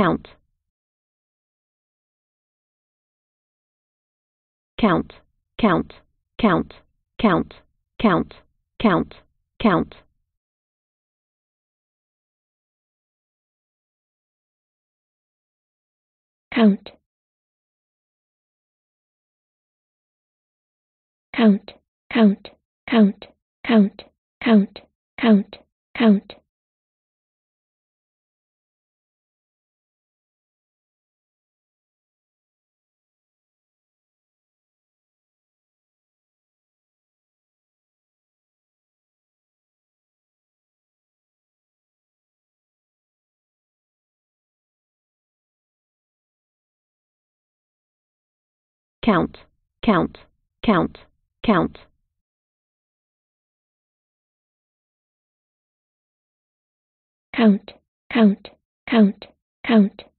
count count count count count count count count count count count count count count count count count, count, count, count. Count, count, count, count.